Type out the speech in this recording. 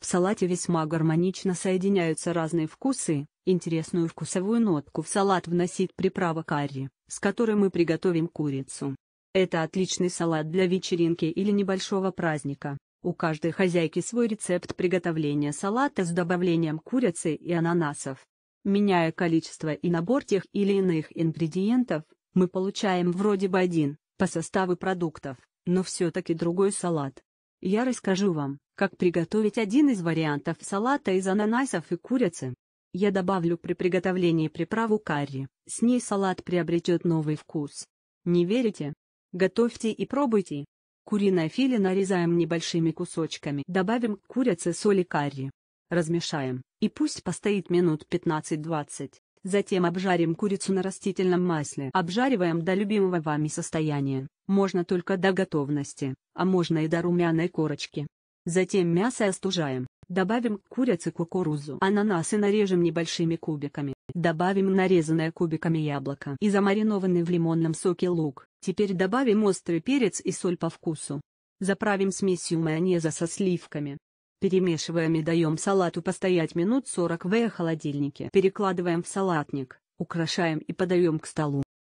В салате весьма гармонично соединяются разные вкусы, интересную вкусовую нотку в салат вносит приправа карри, с которой мы приготовим курицу. Это отличный салат для вечеринки или небольшого праздника. У каждой хозяйки свой рецепт приготовления салата с добавлением курицы и ананасов. Меняя количество и набор тех или иных ингредиентов, мы получаем вроде бы один, по составу продуктов, но все-таки другой салат. Я расскажу вам, как приготовить один из вариантов салата из ананасов и курицы. Я добавлю при приготовлении приправу карри, с ней салат приобретет новый вкус. Не верите? Готовьте и пробуйте. Куриное филе нарезаем небольшими кусочками, добавим к курице соли карри. Размешаем, и пусть постоит минут 15-20. Затем обжарим курицу на растительном масле. Обжариваем до любимого вами состояния, можно только до готовности, а можно и до румяной корочки. Затем мясо остужаем. Добавим к курице кукурузу. Ананасы нарежем небольшими кубиками. Добавим нарезанное кубиками яблоко и замаринованный в лимонном соке лук. Теперь добавим острый перец и соль по вкусу. Заправим смесью майонеза со сливками, Перемешиваем и даем салату постоять минут 40 в холодильнике. Перекладываем в салатник, украшаем и подаем к столу.